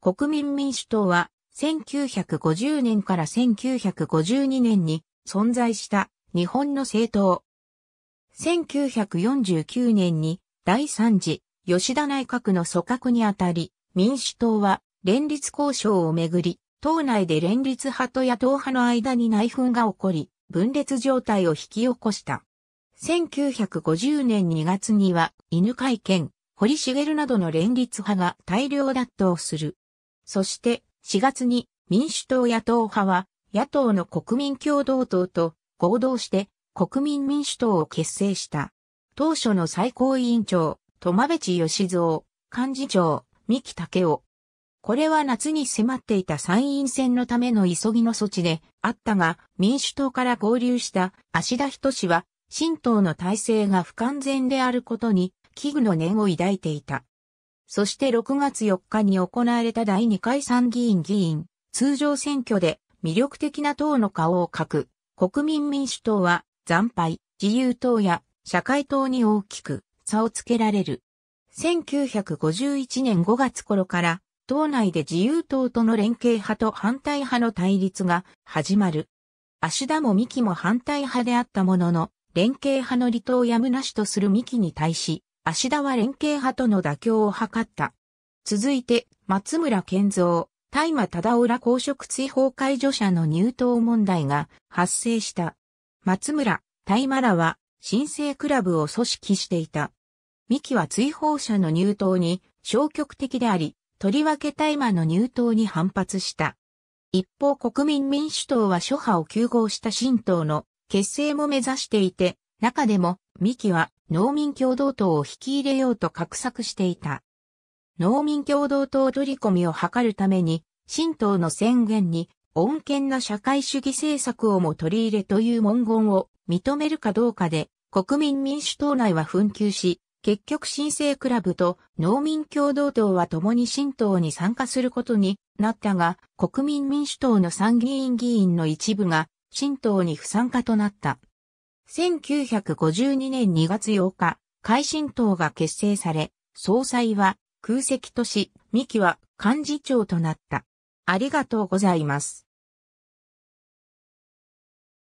国民民主党は1950年から1952年に存在した日本の政党。1949年に第3次吉田内閣の組閣にあたり、民主党は連立交渉をめぐり、党内で連立派と野党派の間に内紛が起こり、分裂状態を引き起こした。1950年2月には、犬会見、堀茂などの連立派が大量脱党する。そして4月に民主党野党派は野党の国民共同党と合同して国民民主党を結成した。当初の最高委員長、戸間地義蔵、幹事長、三木武夫。これは夏に迫っていた参院選のための急ぎの措置であったが、民主党から合流した芦田人氏は、新党の体制が不完全であることに、危惧の念を抱いていた。そして6月4日に行われた第2回参議院議員通常選挙で魅力的な党の顔を描く国民民主党は惨敗、自由党や社会党に大きく差をつけられる。1951年5月頃から党内で自由党との連携派と反対派の対立が始まる。足田も三木も反対派であったものの、連携派の離党やむなしとする三木に対し、芦田は連携派との妥協を図った。続いて、松村健造、大麻忠浦公職追放解除者の入党問題が発生した。松村、大麻らは、新生クラブを組織していた。三木は追放者の入党に消極的であり、とりわけ大麻の入党に反発した。一方国民民主党は諸派を休合した新党の結成も目指していて、中でも三木は農民共同党を引き入れようと画策していた。農民共同党取り込みを図るために、新党の宣言に、穏健な社会主義政策をも取り入れという文言を認めるかどうかで、国民民主党内は紛糾し、結局新生クラブと農民共同党は共に新党に参加することになったが、国民民主党の参議院議員の一部が新党に不参加となった。1952年2月8日、改新党が結成され、総裁は空席とし、三木は幹事長となった。ありがとうございます。